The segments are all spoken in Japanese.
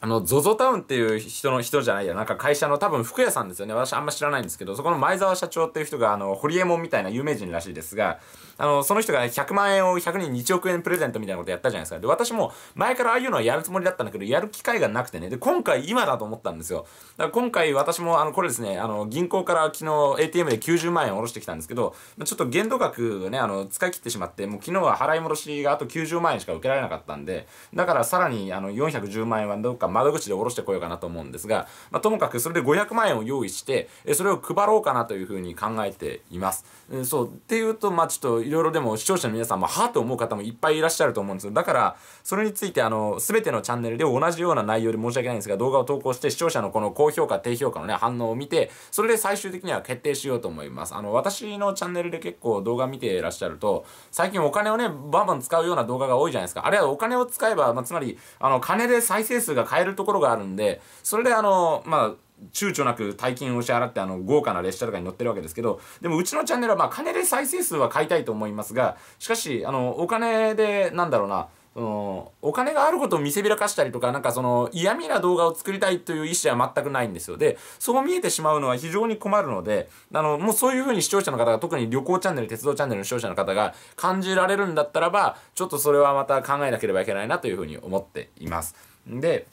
あの、ゾゾタウンっていう人の人じゃないや、なんか会社の多分服屋さんですよね。私あんま知らないんですけど、そこの前澤社長っていう人が、あの、ホリエモンみたいな有名人らしいですが、あの、その人が100万円を100人1億円プレゼントみたいなことやったじゃないですか。で、私も前からああいうのはやるつもりだったんだけど、やる機会がなくてね。で、今回今だと思ったんですよ。だから今回私も、あの、これですね、あの、銀行から昨日 ATM で90万円下ろしてきたんですけど、ちょっと限度額ね、あの、使い切ってしまって、もう昨日は払い戻しがあと90万円しか受けられなかったんで、だからさらにあの、410万円はどうかか窓口で下ろしてこようかなと思うんですが、まあ、ともかくそれで500万円を用意して、えそれを配ろうかなというふうに考えています。えそう。っていうと、まあちょっといろいろでも視聴者の皆さんも、はぁと思う方もいっぱいいらっしゃると思うんですだから、それについて、あの、全てのチャンネルで同じような内容で申し訳ないんですが、動画を投稿して視聴者のこの高評価、低評価のね、反応を見て、それで最終的には決定しようと思います。あの、私のチャンネルで結構動画見ていらっしゃると、最近お金をね、バンバン使うような動画が多いじゃないですか。あれはお金を使えば、まあ、つまり、あの、金で再生数が買えるところがあるんで、それであの、まあ、躊躇なく大金を支払ってあの豪華な列車とかに乗ってるわけですけどでもうちのチャンネルはまあ金で再生数は買いたいと思いますがしかしあのお金でなんだろうなそのお金があることを見せびらかしたりとか、なんかその嫌味な動画を作りたいという意思は全くないんですよ。で、そう見えてしまうのは非常に困るので、あの、もうそういうふうに視聴者の方が、特に旅行チャンネル、鉄道チャンネルの視聴者の方が感じられるんだったらば、ちょっとそれはまた考えなければいけないなというふうに思っています。で、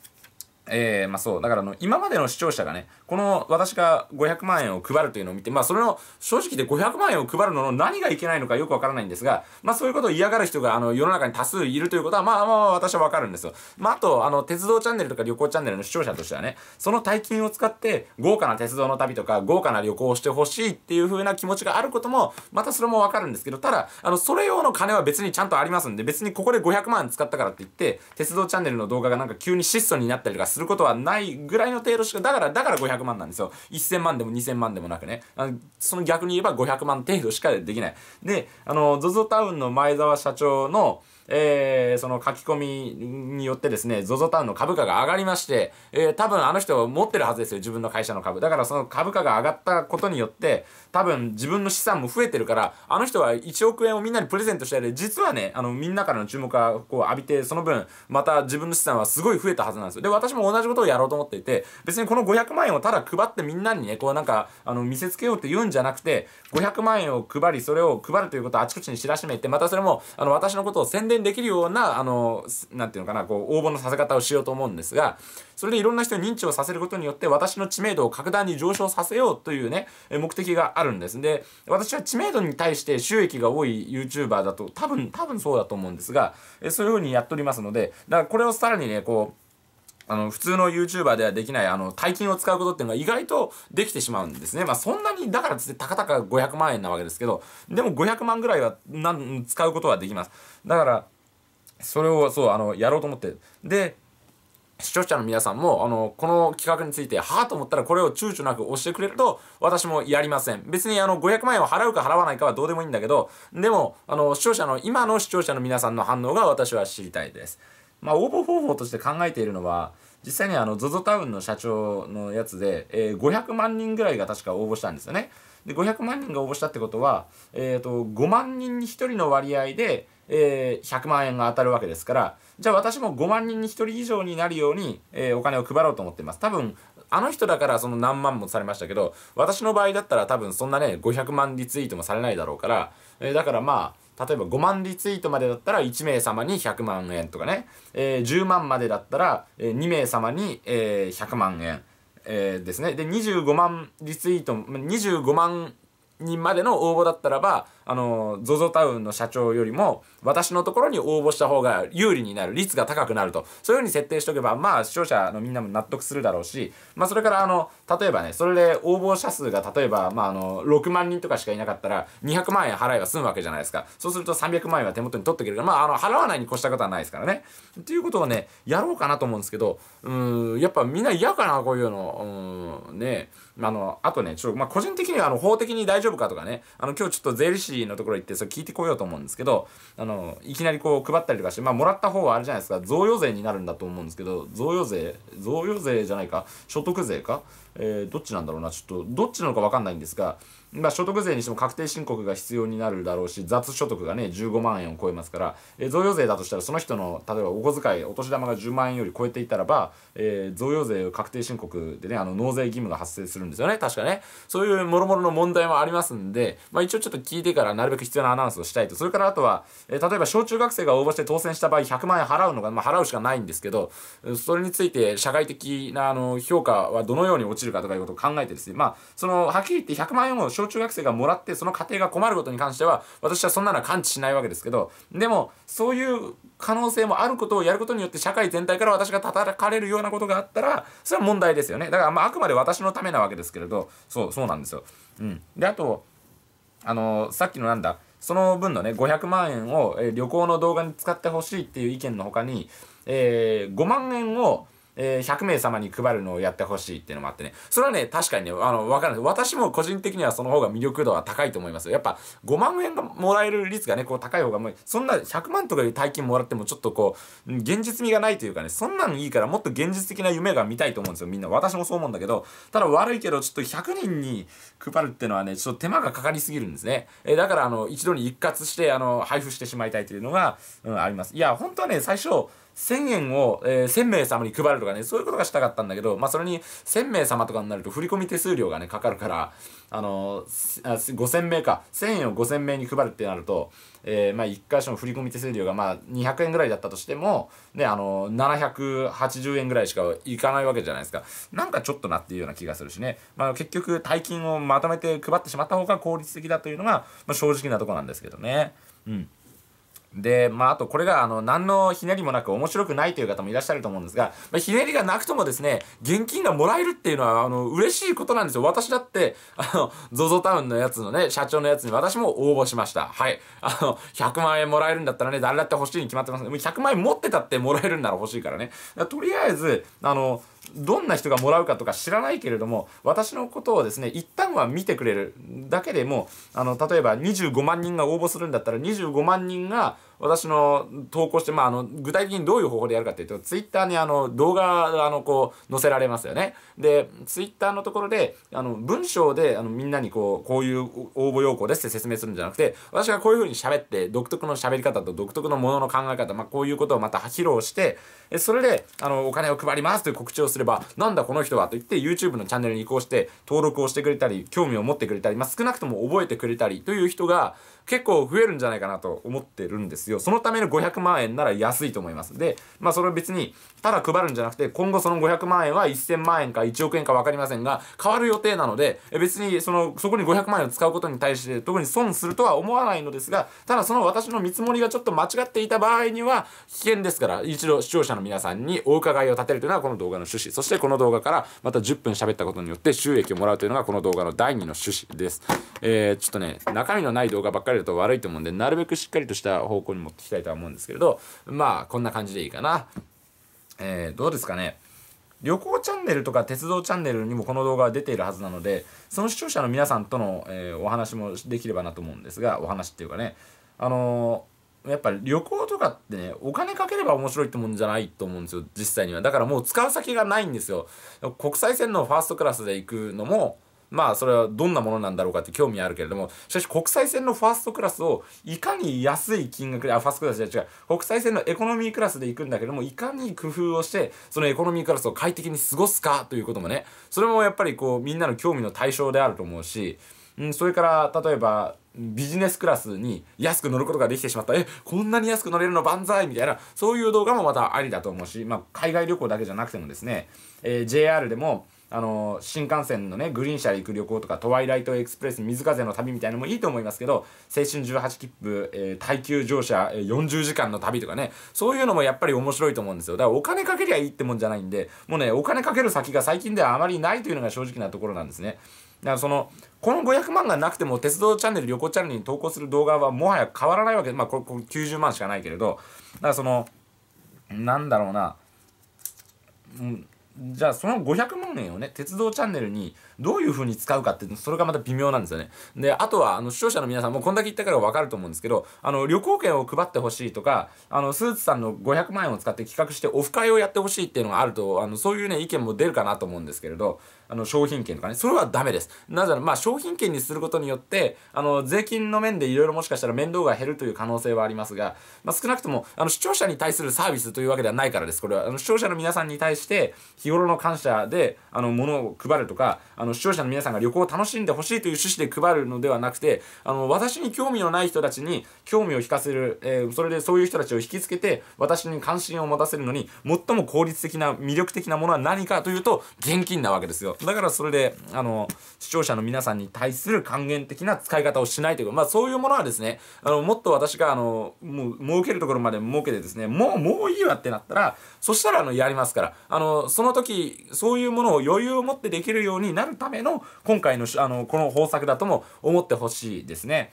えー、まあそう。だからあの、今までの視聴者がね、この私が500万円を配るというのを見て、まあそれの、正直で500万円を配るのの何がいけないのかよくわからないんですが、まあそういうことを嫌がる人があの、世の中に多数いるということは、まあまあ私はわかるんですよ。まああと、あの、鉄道チャンネルとか旅行チャンネルの視聴者としてはね、その大金を使って豪華な鉄道の旅とか豪華な旅行をしてほしいっていう風な気持ちがあることも、またそれもわかるんですけど、ただ、あの、それ用の金は別にちゃんとありますんで、別にここで500万使ったからって言って、鉄道チャンネルの動画がなんか急に質素になったりとかするすることはないぐらいの程度しか、だから、だから500万なんですよ。1000万でも2000万でもなくね。あその逆に言えば500万程度しかできない。で、あの、ZOZO タウンの前澤社長の、えー、その書き込みによってですね、ZOZO タウンの株価が上がりまして、えー、多分あの人持ってるはずですよ、自分の会社の株。だからその株価が上がったことによって、多分自分の資産も増えてるから、あの人は1億円をみんなにプレゼントしたり、実はね、あの、みんなからの注目はこう浴びて、その分、また自分の資産はすごい増えたはずなんですよ。で、私も同じことをやろうと思っていて、別にこの500万円をただ配ってみんなにね、こうなんか、あの、見せつけようって言うんじゃなくて、500万円を配り、それを配るということをあちこちに知らしめて、またそれも、あの、私のことを宣伝できるような、あの、なんていうのかな、こう、応募のさせ方をしようと思うんですが、それでいろんな人に認知をさせることによって、私の知名度を格段に上昇させようというね、目的があるんです。で、私は知名度に対して収益が多い YouTuber だと、多分、多分そうだと思うんですが、そういうふうにやっておりますので、だからこれをさらにね、こう、あの、普通の YouTuber ではできない、あの、大金を使うことっていうのは意外とできてしまうんですね。まあ、そんなに、だからつって、たかたか500万円なわけですけど、でも500万ぐらいは、なん、使うことはできます。だから、それを、そう、あの、やろうと思って。で、視聴者の皆さんも、あの、この企画について、はぁと思ったらこれを躊躇なく押してくれると、私もやりません。別にあの、500万円を払うか払わないかはどうでもいいんだけど、でも、あの、視聴者の、今の視聴者の皆さんの反応が私は知りたいです。まあ、応募方法として考えているのは、実際にあの、ZOZO タウンの社長のやつで、えー、500万人ぐらいが確か応募したんですよね。で、500万人が応募したってことは、えっ、ー、と、5万人に1人の割合で、えー、100万円が当たるわけですから、じゃあ私も5万人に1人以上になるように、えー、お金を配ろうと思っています。多分、あの人だからその何万もされましたけど、私の場合だったら多分そんなね、500万リツイートもされないだろうから、えー、だからまあ、例えば5万リツイートまでだったら1名様に100万円とかね、えー、10万までだったら2名様に、えー、100万円、えー、ですねで25万リツイート25万人までの応募だったらばあの ZOZO タウンの社長よりも私のところに応募した方が有利になる率が高くなるとそういうふうに設定しとけばまあ視聴者のみんなも納得するだろうしまあそれからあの例えばねそれで応募者数が例えばまああの6万人とかしかいなかったら200万円払えば済むわけじゃないですかそうすると300万円は手元に取ってくれるまああの払わないに越したことはないですからねっていうことをねやろうかなと思うんですけどうんやっぱみんな嫌かなこういうのうんねあのあとねちょっとまあ個人的にはあの法的に大丈夫かとかねあの今日ちょっと税理士市のところ行ってそれ聞いてこようと思うんですけどあのいきなりこう配ったりとかしてまあもらった方はあれじゃないですか贈与税になるんだと思うんですけど贈与税贈与税じゃないか所得税かえー、どっちなんだろうな、ちょっと、どっちなのか分かんないんですが、まあ、所得税にしても確定申告が必要になるだろうし、雑所得がね、15万円を超えますから、えー、贈与税だとしたら、その人の、例えばお小遣い、お年玉が10万円より超えていたらば、えー、贈与税確定申告でね、あの、納税義務が発生するんですよね、確かね。そういうもろもろの問題もありますんで、まあ、一応ちょっと聞いてから、なるべく必要なアナウンスをしたいと。それからあとは、えー、例えば小中学生が応募して当選した場合、100万円払うのが、まあ、払うしかないんですけど、それについて社会的な、あの、評価はどのように落ちちるかとかいうことを考えてですね、まあ、その、はっきり言って100万円を小中学生がもらって、その家庭が困ることに関しては、私はそんなのは感知しないわけですけど、でも、そういう可能性もあることをやることによって、社会全体から私が叩かれるようなことがあったら、それは問題ですよね。だから、まあ、あくまで私のためなわけですけれど、そう、そうなんですよ。うん。で、あと、あの、さっきのなんだ、その分のね、500万円を、えー、旅行の動画に使ってほしいっていう意見の他に、えー、5万円を、えー、100名様に配るのをやってほしいっていうのもあってね。それはね、確かにね、あの、わかる。私も個人的にはその方が魅力度は高いと思いますやっぱ、5万円がもらえる率がね、こう高い方がもう、そんな100万とかいう大金もらってもちょっとこう、現実味がないというかね、そんなんいいからもっと現実的な夢が見たいと思うんですよ。みんな。私もそう思うんだけど、ただ悪いけど、ちょっと100人に配るっていうのはね、ちょっと手間がかかりすぎるんですね。えー、だから、あの、一度に一括して、あの、配布してしまいたいというのが、うん、あります。いや、本当はね、最初、1000円を、えー、1000名様に配るとかね、そういうことがしたかったんだけど、まあそれに1000名様とかになると振込手数料がね、かかるから、あのー、あ5000名か、1000円を5000名に配るってなると、えー、まあ1箇所の振込手数料がまあ200円ぐらいだったとしても、ね、あのー、780円ぐらいしかいかないわけじゃないですか。なんかちょっとなっていうような気がするしね、まあ結局大金をまとめて配ってしまった方が効率的だというのが、まあ、正直なとこなんですけどね。うん。で、まあ、あとこれが、あの、何のひねりもなく面白くないという方もいらっしゃると思うんですが、まあ、ひねりがなくともですね、現金がもらえるっていうのは、あの、嬉しいことなんですよ。私だって、あの、ZOZO タウンのやつのね、社長のやつに私も応募しました。はい。あの、100万円もらえるんだったらね、誰だって欲しいに決まってます、ね。100万円持ってたってもらえるんなら欲しいからね。らとりあえず、あの、どんな人がもらうかとか知らないけれども私のことをですね一旦は見てくれるだけでもあの例えば25万人が応募するんだったら25万人が私の投稿して、まあ、あの、具体的にどういう方法でやるかっていうと、ツイッターにあの、動画、あの、こう、載せられますよね。で、ツイッターのところで、あの、文章で、あの、みんなにこう、こういう応募要項ですって説明するんじゃなくて、私がこういう風に喋って、独特の喋り方と独特のものの考え方、まあ、こういうことをまた披露して、それで、あの、お金を配りますという告知をすれば、なんだこの人はと言って、YouTube のチャンネルに移行して、登録をしてくれたり、興味を持ってくれたり、まあ、少なくとも覚えてくれたりという人が、結構増えるんじゃないかなと思ってるんですよ。そのための500万円なら安いと思います。で、まあそれは別に、ただ配るんじゃなくて、今後その500万円は1000万円か1億円か分かりませんが、変わる予定なので、別にその、そこに500万円を使うことに対して、特に損するとは思わないのですが、ただその私の見積もりがちょっと間違っていた場合には、危険ですから、一度視聴者の皆さんにお伺いを立てるというのはこの動画の趣旨。そしてこの動画からまた10分喋ったことによって収益をもらうというのがこの動画の第2の趣旨です。えー、ちょっとね、中身のない動画ばっかりると悪いと思うんでなるべくしっかりとした方向に持っていきたいとは思うんですけれどまあこんな感じでいいかなえー、どうですかね旅行チャンネルとか鉄道チャンネルにもこの動画は出ているはずなのでその視聴者の皆さんとの、えー、お話もできればなと思うんですがお話っていうかねあのー、やっぱり旅行とかってねお金かければ面白いってもんじゃないと思うんですよ実際にはだからもう使う先がないんですよ国際線のファーストクラスで行くのもまあそれはどんなものなんだろうかって興味あるけれども、しかし国際線のファーストクラスをいかに安い金額で、あ、ファーストクラスじゃ違う、国際線のエコノミークラスで行くんだけども、いかに工夫をして、そのエコノミークラスを快適に過ごすかということもね、それもやっぱりこうみんなの興味の対象であると思うし、うん、それから例えばビジネスクラスに安く乗ることができてしまった。え、こんなに安く乗れるの万歳みたいな、そういう動画もまたありだと思うし、まあ、海外旅行だけじゃなくてもですね、えー、JR でも、あの新幹線のねグリーン車で行く旅行とかトワイライトエクスプレス水風の旅みたいなのもいいと思いますけど青春18切符、えー、耐久乗車、えー、40時間の旅とかねそういうのもやっぱり面白いと思うんですよだからお金かけりゃいいってもんじゃないんでもうねお金かける先が最近ではあまりないというのが正直なところなんですねだからそのこの500万がなくても鉄道チャンネル旅行チャンネルに投稿する動画はもはや変わらないわけでまあこれこれ90万しかないけれどだからそのなんだろうなうんじゃあその500万円をね鉄道チャンネルにどういう風に使うかってそれがまた微妙なんですよねであとはあの視聴者の皆さんもこんだけ言ったから分かると思うんですけどあの旅行券を配ってほしいとかあのスーツさんの500万円を使って企画してオフ会をやってほしいっていうのがあるとあのそういうね意見も出るかなと思うんですけれどあの商品券とかね、それはダメです。なぜなら、まあ、商品券にすることによって、あの、税金の面でいろいろもしかしたら面倒が減るという可能性はありますが、まあ、少なくとも、あの、視聴者に対するサービスというわけではないからです。これは、あの、視聴者の皆さんに対して、日頃の感謝で、あの、物を配るとか、あの、視聴者の皆さんが旅行を楽しんでほしいという趣旨で配るのではなくて、あの、私に興味のない人たちに興味を引かせる、えー、それでそういう人たちを引きつけて、私に関心を持たせるのに、最も効率的な、魅力的なものは何かというと、現金なわけですよ。だからそれで、あの、視聴者の皆さんに対する還元的な使い方をしないというか、まあそういうものはですね、あの、もっと私が、あの、もう、儲けるところまで儲けてですね、もう、もういいわってなったら、そしたら、あの、やりますから、あの、その時、そういうものを余裕を持ってできるようになるための、今回の、あの、この方策だとも思ってほしいですね。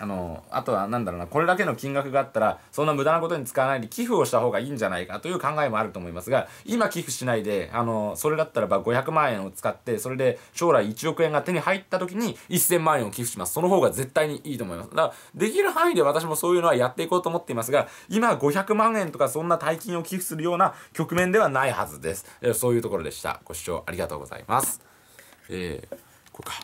あのあとは何だろうなこれだけの金額があったらそんな無駄なことに使わないで寄付をした方がいいんじゃないかという考えもあると思いますが今寄付しないであのそれだったらば500万円を使ってそれで将来1億円が手に入った時に1000万円を寄付しますその方が絶対にいいと思いますだからできる範囲で私もそういうのはやっていこうと思っていますが今500万円とかそんな大金を寄付するような局面ではないはずですそういうところでしたご視聴ありがとうございますえー、こうか